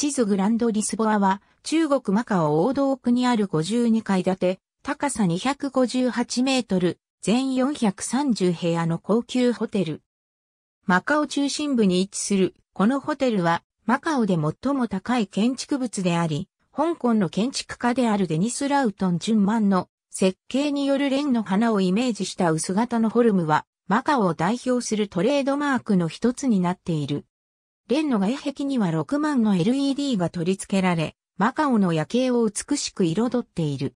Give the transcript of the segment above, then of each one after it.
地図グランドリスボアは、中国マカオ大道区にある52階建て、高さ258メートル、全430部屋の高級ホテル。マカオ中心部に位置する、このホテルは、マカオで最も高い建築物であり、香港の建築家であるデニス・ラウトン・ジュンマンの設計による蓮の花をイメージした薄型のフォルムは、マカオを代表するトレードマークの一つになっている。レンの外壁には6万の LED が取り付けられ、マカオの夜景を美しく彩っている。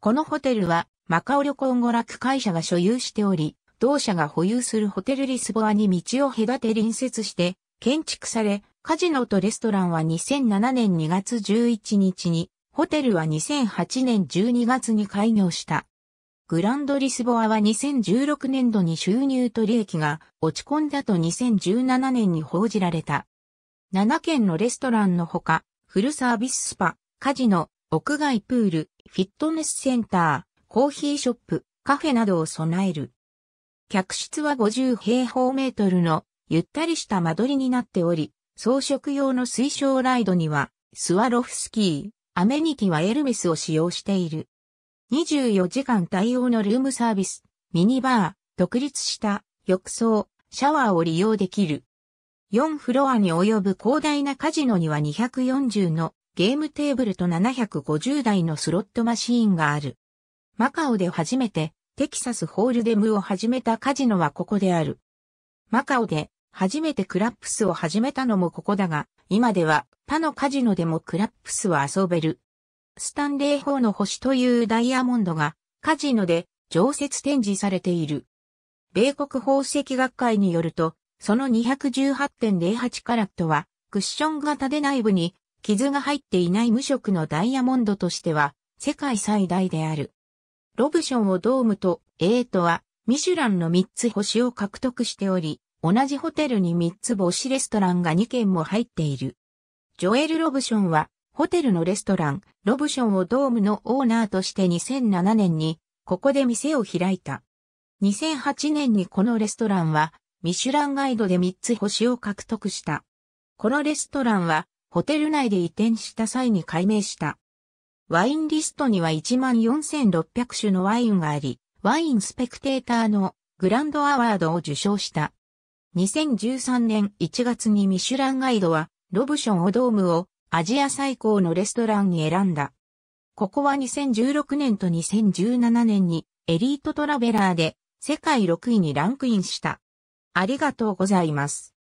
このホテルは、マカオ旅行娯楽会社が所有しており、同社が保有するホテルリスボアに道を隔て隣接して、建築され、カジノとレストランは2007年2月11日に、ホテルは2008年12月に開業した。グランドリスボアは2016年度に収入と利益が落ち込んだと2017年に報じられた。7件のレストランのほか、フルサービススパ、カジノ、屋外プール、フィットネスセンター、コーヒーショップ、カフェなどを備える。客室は50平方メートルのゆったりした間取りになっており、装飾用の推奨ライドには、スワロフスキー、アメニティはエルメスを使用している。24時間対応のルームサービス、ミニバー、独立した浴槽、シャワーを利用できる。4フロアに及ぶ広大なカジノには240のゲームテーブルと750台のスロットマシーンがある。マカオで初めてテキサスホールデムを始めたカジノはここである。マカオで初めてクラップスを始めたのもここだが、今では他のカジノでもクラップスは遊べる。スタンレー4の星というダイヤモンドがカジノで常設展示されている。米国宝石学会によると、その218.08カラットはクッション型で内部に傷が入っていない無色のダイヤモンドとしては世界最大である。ロブションをドームとエイトはミシュランの3つ星を獲得しており、同じホテルに3つ星レストランが2軒も入っている。ジョエル・ロブションはホテルのレストラン、ロブションをドームのオーナーとして2007年に、ここで店を開いた。2008年にこのレストランは、ミシュランガイドで3つ星を獲得した。このレストランは、ホテル内で移転した際に改名した。ワインリストには14,600種のワインがあり、ワインスペクテーターのグランドアワードを受賞した。2013年1月にミシュランガイドは、ロブションオドームをアジア最高のレストランに選んだ。ここは2016年と2017年にエリートトラベラーで世界6位にランクインした。ありがとうございます。